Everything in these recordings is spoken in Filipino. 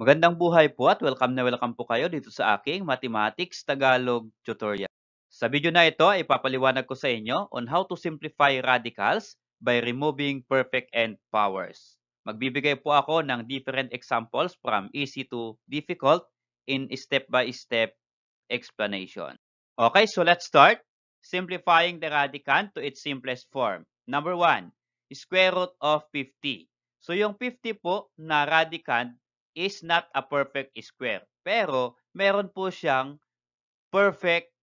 Magandang buhay po at welcome na welcome po kayo dito sa aking Mathematics Tagalog tutorial. Sa video na ito ay papaliwanag ko sa inyo on how to simplify radicals by removing perfect and powers. Magbibigay po ako ng different examples from easy to difficult in step-by-step -step explanation. Okay, so let's start. Simplifying the radicand to its simplest form. Number 1, square root of 50. So yung 50 po na radicand is not a perfect square. Pero, meron po siyang perfect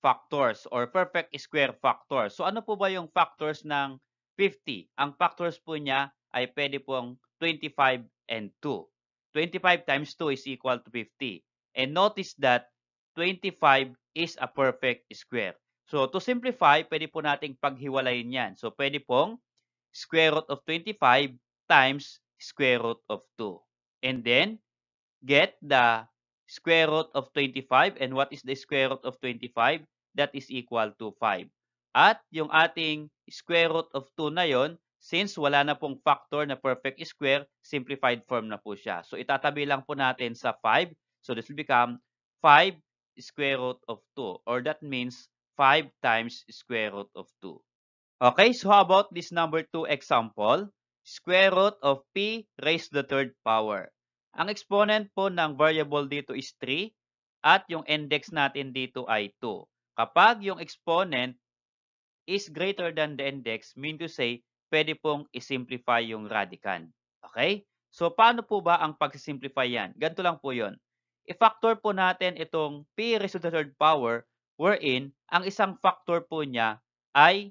factors or perfect square factors. So, ano po ba yung factors ng 50? Ang factors po niya ay pwede pong 25 and 2. 25 times 2 is equal to 50. And notice that 25 is a perfect square. So, to simplify, pwede po nating paghiwalayin yan. So, pwede pong square root of 25 times square root of 2 and then get the square root of 25. And what is the square root of 25? That is equal to 5. At yung ating square root of 2 na yon, since wala na pong factor na perfect square, simplified form na po siya. So itatabi lang po natin sa 5. So this will become 5 square root of 2 or that means 5 times square root of 2. Okay, so how about this number 2 example? square root of p raised to the third power. Ang exponent po ng variable dito is 3 at yung index natin dito ay 2. Kapag yung exponent is greater than the index, mean to say, pwede pong isimplify yung radicand. Okay? So, paano po ba ang pagsisimplify yan? Ganito lang po yon. I-factor po natin itong p raised to the third power wherein ang isang factor po niya ay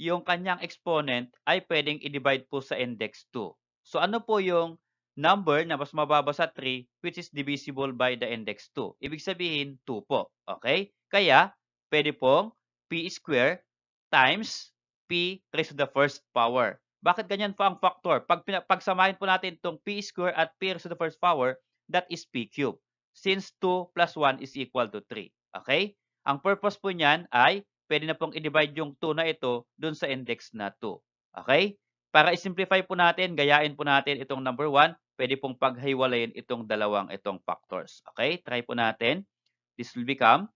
yung kanyang exponent ay pwedeng i-divide po sa index 2. So ano po yung number na mas mababa sa 3 which is divisible by the index 2? Ibig sabihin 2 po. Okay? Kaya pwede pong p square times p raised to the first power. Bakit ganyan po ang factor? Pag pagsamahin po natin itong p square at p raised to the first power, that is p cube. Since 2 plus 1 is equal to 3. Okay? Ang purpose po niyan ay pwede na pong i-divide yung 2 na ito dun sa index na 2. Okay? Para i-simplify po natin, gayain po natin itong number 1, pwede pong paghiwalayin itong dalawang itong factors. Okay? Try po natin. This will become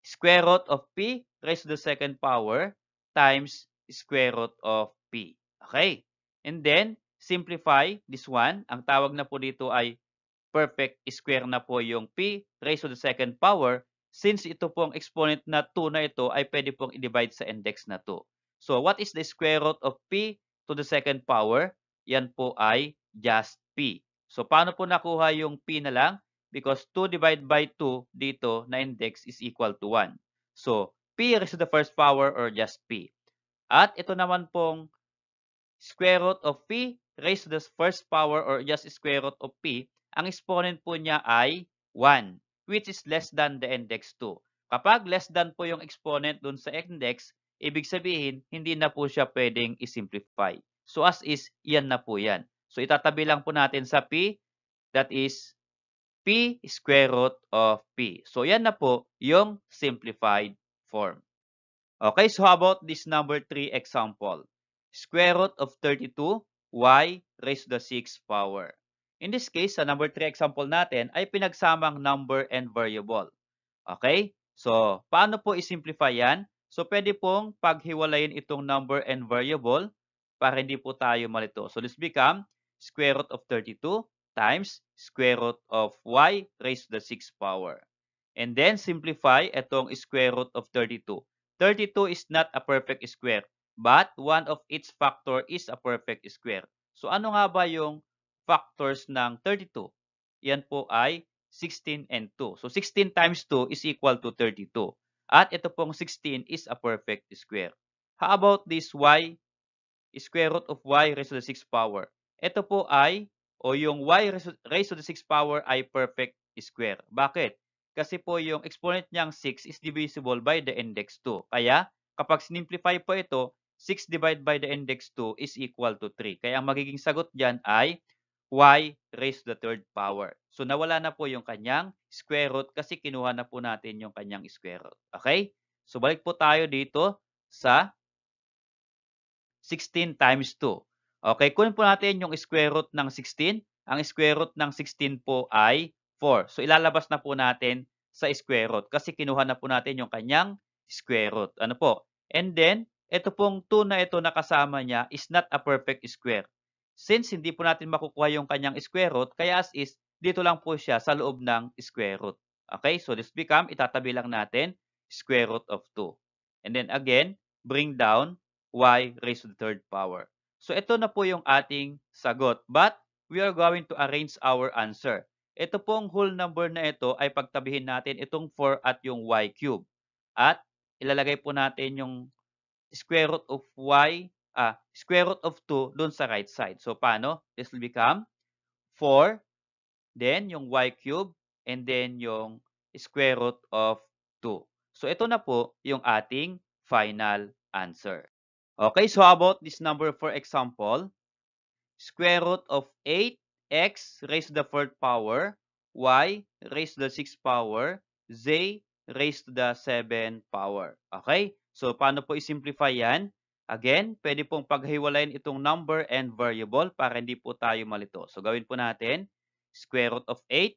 square root of p raised to the second power times square root of p. Okay? And then, simplify this one. Ang tawag na po dito ay perfect square na po yung p raised to the second power Since ito po pong exponent na 2 na ito ay pwede pong i-divide sa index na 2. So what is the square root of p to the second power? Yan po ay just p. So paano po nakuha yung p na lang? Because 2 divided by 2 dito na index is equal to 1. So p is to the first power or just p. At ito naman pong square root of p raised to the first power or just square root of p, ang exponent po niya ay 1 which is less than the index 2. Kapag less than po yung exponent dun sa index, ibig sabihin, hindi na po siya pwedeng isimplify. So as is, yan na po yan. So itatabi lang po natin sa P, that is P square root of P. So yan na po yung simplified form. Okay, so how about this number 3 example? Square root of 32y raised to the 6 power. In this case, sa number 3 example natin ay pinagsamang number and variable. Okay? So, paano po i-simplify yan? So, pwede pong paghiwalayin itong number and variable para hindi po tayo malito. So, let's become square root of 32 times square root of y raised to the 6 power. And then, simplify itong square root of 32. 32 is not a perfect square, but one of its factor is a perfect square. So, ano nga ba yung factors ng 32. Yan po ay 16 and 2. So 16 times 2 is equal to 32. At ito pong 16 is a perfect square. How about this y? Square root of y raised to the 6 power. Ito po ay, o yung y raised to the 6 power ay perfect square. Bakit? Kasi po yung exponent niyang 6 is divisible by the index 2. Kaya, kapag simplify po ito, 6 divided by the index 2 is equal to 3. Kaya ang magiging sagot dyan ay y raised to the third power. So nawala na po yung kanyang square root kasi kinuha na po natin yung kanyang square root. Okay? So balik po tayo dito sa 16 times 2. Okay, kunin po natin yung square root ng 16. Ang square root ng 16 po ay 4. So ilalabas na po natin sa square root kasi kinuha na po natin yung kanyang square root. Ano po? And then, ito pong 2 na ito nakasama niya is not a perfect square. Since hindi po natin makukuha yung kanyang square root, kaya as is, dito lang po siya sa loob ng square root. Okay, so this become, itatabi lang natin, square root of 2. And then again, bring down y raised to the third power. So ito na po yung ating sagot. But we are going to arrange our answer. Ito pong whole number na ito ay pagtabihin natin itong 4 at yung y cube. At ilalagay po natin yung square root of y uh, square root of 2 doon sa right side. So, paano? This will become 4, then yung y cube, and then yung square root of 2. So, ito na po yung ating final answer. Okay, so about this number for example, square root of 8x raised to the 4th power, y raised to the 6th power, z raised to the 7th power. Okay? So, paano po i-simplify yan? Again, pwede pong paghiwalayin itong number and variable para hindi po tayo malito. So gawin po natin square root of 8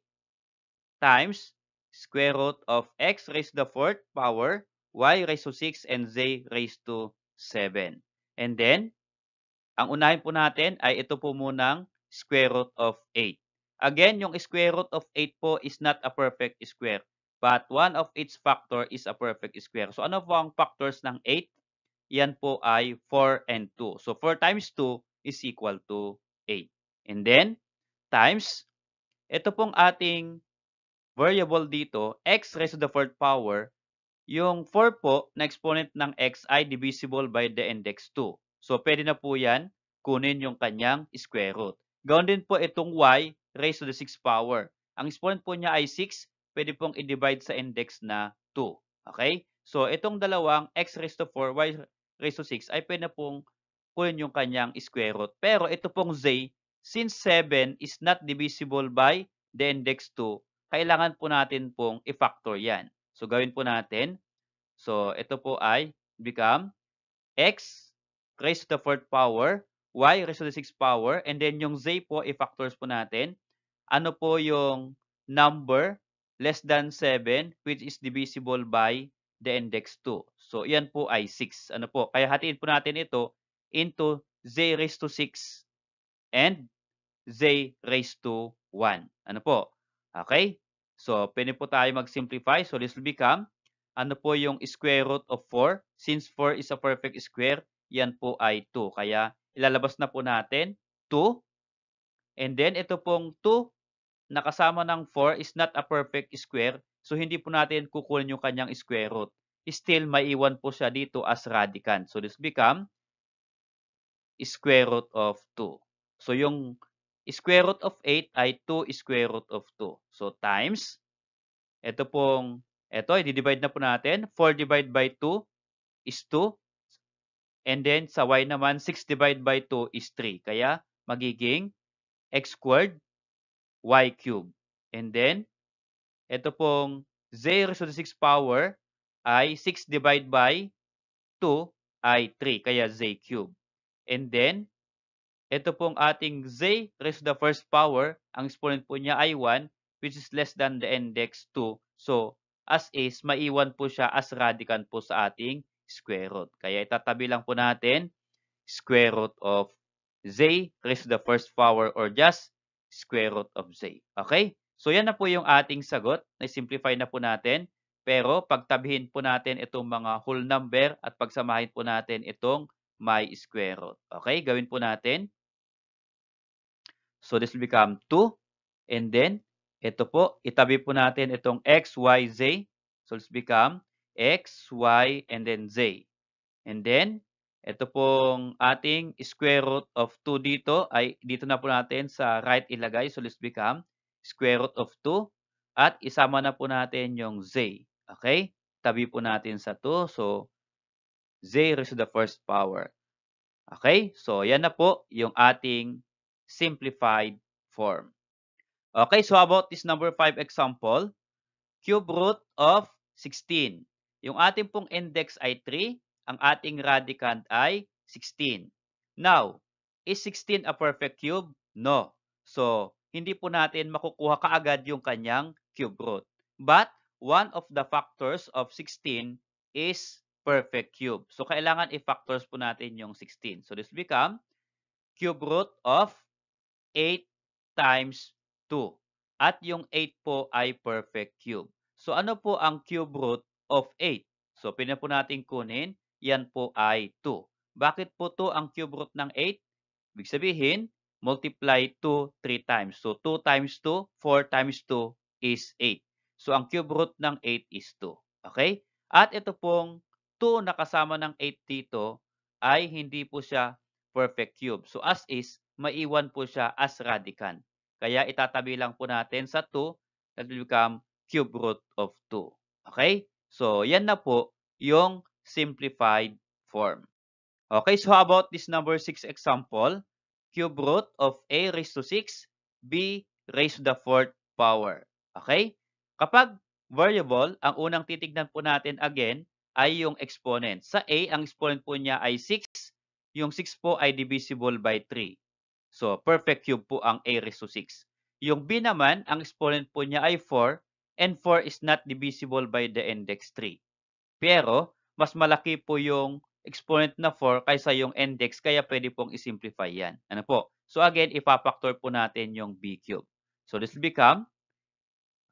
times square root of x raised to the 4th power y raised to 6 and z raised to 7. And then, ang unahin po natin ay ito po munang square root of 8. Again, yung square root of 8 po is not a perfect square. But one of its factor is a perfect square. So ano po ang factors ng 8? yan po ay 4 and 2. So 4 times 2 is equal to 8. And then, times, ito pong ating variable dito, x raised to the fourth power, yung 4 po na exponent ng x ay divisible by the index 2. So pwede na po yan kunin yung kanyang square root. Gawin din po itong y raised to the 6th power. Ang exponent po niya ay 6, pwede pong i-divide sa index na 2. Okay? So, itong dalawang x raised to 4, y raised to 6 ay pwede na pong kunin yung kanyang square root. Pero ito pong z, since 7 is not divisible by the index 2, kailangan po natin pong i-factor yan. So, gawin po natin. So, ito po ay become x raised to the 4th power, y raised to the 6th power, and then yung z po, i-factors po natin. Ano po yung number less than 7 which is divisible by the index 2. So, yan po ay 6. Ano po? Kaya hatiin po natin ito into z raised to 6 and z raised to 1. Ano po? Okay? So, pwede po tayo mag-simplify. So, this will become, ano po yung square root of 4? Since 4 is a perfect square, yan po ay 2. Kaya, ilalabas na po natin 2. And then, ito pong 2 nakasama ng 4 is not a perfect square. So hindi po natin kukunin yung kanyang square root. Still, maiwan po siya dito as radicand. So this become square root of 2. So yung square root of 8 ay 2 square root of 2. So times, ito pong, ito, i-divide na po natin. 4 divided by 2 is 2. And then sa y naman, 6 divided by 2 is 3. Kaya magiging x squared y cube. And then ito pong 0 to the 6 power ay 6 divided by 2 ay 3, kaya z cube. And then, ito pong ating z raised to the first power, ang exponent po niya ay 1, which is less than the index 2. So, as is, maiwan po siya as radicand po sa ating square root. Kaya itatabi lang po natin square root of z raised to the first power or just square root of z. Okay? So yan na po yung ating sagot. Na-simplify na po natin. Pero pagtabihin po natin itong mga whole number at pagsamahin po natin itong my square root. Okay, gawin po natin. So this will become 2. And then, ito po, itabi po natin itong x, y, z. So let's become x, y, and then z. And then, ito pong ating square root of 2 dito ay dito na po natin sa right ilagay. So let's become square root of 2. At isama na po natin yung z. Okay? Tabi po natin sa 2. So, z raised to the first power. Okay? So, yan na po yung ating simplified form. Okay, so about this number 5 example, cube root of 16. Yung ating pong index ay 3, ang ating radicand ay 16. Now, is 16 a perfect cube? No. So, hindi po natin makukuha kaagad yung kanyang cube root. But, one of the factors of 16 is perfect cube. So, kailangan i-factors po natin yung 16. So, this become cube root of 8 times 2. At yung 8 po ay perfect cube. So, ano po ang cube root of 8? So, pina po natin kunin, yan po ay 2. Bakit po 2 ang cube root ng 8? Ibig sabihin, multiply 2 3 times. So 2 times 2, 4 times 2 is 8. So ang cube root ng 8 is 2. Okay? At ito pong 2 na kasama ng 8 dito ay hindi po siya perfect cube. So as is, maiwan po siya as radicand. Kaya itatabi lang po natin sa 2 that will become cube root of 2. Okay? So yan na po yung simplified form. Okay, so how about this number 6 example? cube root of a raised to 6, b raised to the fourth power. Okay? Kapag variable, ang unang titignan po natin again ay yung exponent. Sa a, ang exponent po niya ay 6. Yung 6 po ay divisible by 3. So, perfect cube po ang a raised to 6. Yung b naman, ang exponent po niya ay 4 and 4 is not divisible by the index 3. Pero, mas malaki po yung exponent na 4 kaysa yung index, kaya pwede pong i-simplify yan. Ano po? So again, ipa-factor po natin yung b cube. So this will become,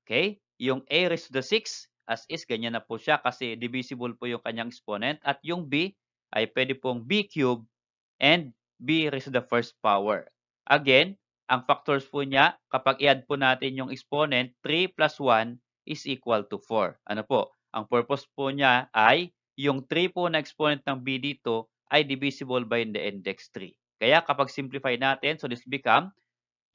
okay, yung a raised to the 6 as is, ganyan na po siya kasi divisible po yung kanyang exponent at yung b ay pwede pong b cube and b raised to the first power. Again, ang factors po niya, kapag i-add po natin yung exponent, 3 plus 1 is equal to 4. Ano po? Ang purpose po niya ay yung 3 po na exponent ng b dito ay divisible by the index 3. Kaya kapag simplify natin, so this become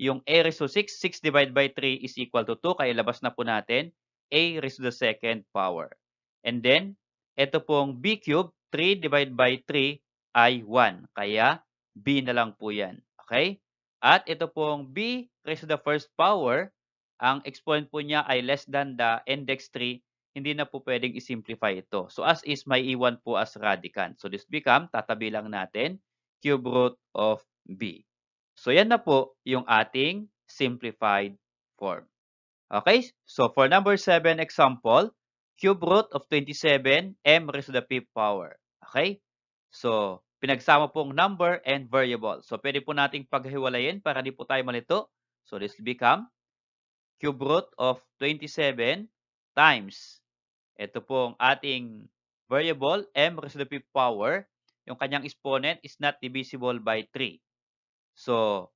yung a raised to 6, 6 divided by 3 is equal to 2. Kaya labas na po natin a raised to the second power. And then, ito pong b cubed, 3 divided by 3 ay 1. Kaya b na lang po yan. Okay? At ito pong b raised to the first power, ang exponent po niya ay less than the index 3 hindi na po pwedeng isimplify ito. So as is, may iwan po as radicand. So this become, tatabi lang natin, cube root of b. So yan na po yung ating simplified form. Okay, so for number 7 example, cube root of 27 m raised to the p power. Okay, so pinagsama pong number and variable. So pwede po nating paghiwalayin para di po tayo malito. So this become cube root of 27 times ito po ang ating variable m raised to the power, yung kanyang exponent is not divisible by 3. So,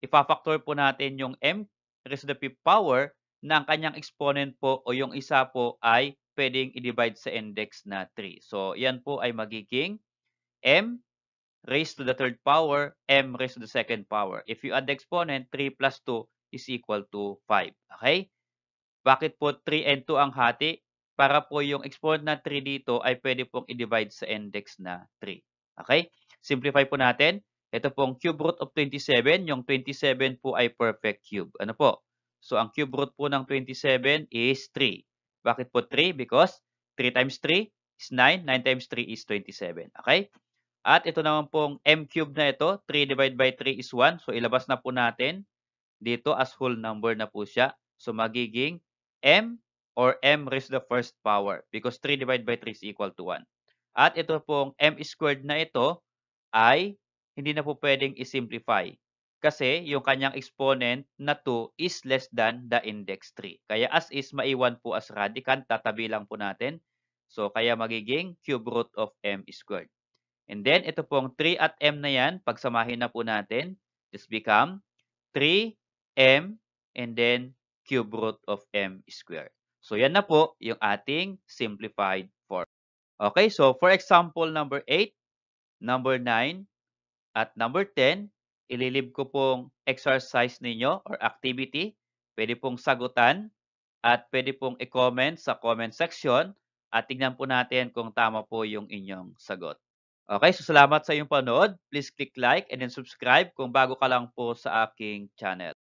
ipa-factor po natin yung m raised to the power na ang kanyang exponent po o yung isa po ay pwedeng i-divide sa index na 3. So, yan po ay magiging m raised to the third power, m raised to the second power. If you add the exponent, 3 plus 2 is equal to 5. Okay? Bakit po 3 and 2 ang hati? para po yung exponent na 3 dito ay pwede pong i-divide sa index na 3. Okay? Simplify po natin. Ito pong cube root of 27, yung 27 po ay perfect cube. Ano po? So, ang cube root po ng 27 is 3. Bakit po 3? Because 3 times 3 is 9, 9 times 3 is 27. Okay? At ito naman pong m cube na ito, 3 divided by 3 is 1. So, ilabas na po natin dito as whole number na po siya. So, magiging m or m raised to the first power because 3 divided by 3 is equal to 1. At ito pong m squared na ito ay hindi na po pwedeng isimplify kasi yung kanyang exponent na 2 is less than the index 3. Kaya as is, maiwan po as radicand, tatabi lang po natin. So, kaya magiging cube root of m squared. And then, ito pong 3 at m na yan, pagsamahin na po natin, this become 3m and then cube root of m squared. So yan na po yung ating simplified form. Okay, so for example number 8, number 9, at number 10, ililib ko pong exercise ninyo or activity. Pwede pong sagutan at pwede pong i-comment sa comment section at tignan po natin kung tama po yung inyong sagot. Okay, so salamat sa iyong panood. Please click like and then subscribe kung bago ka lang po sa aking channel.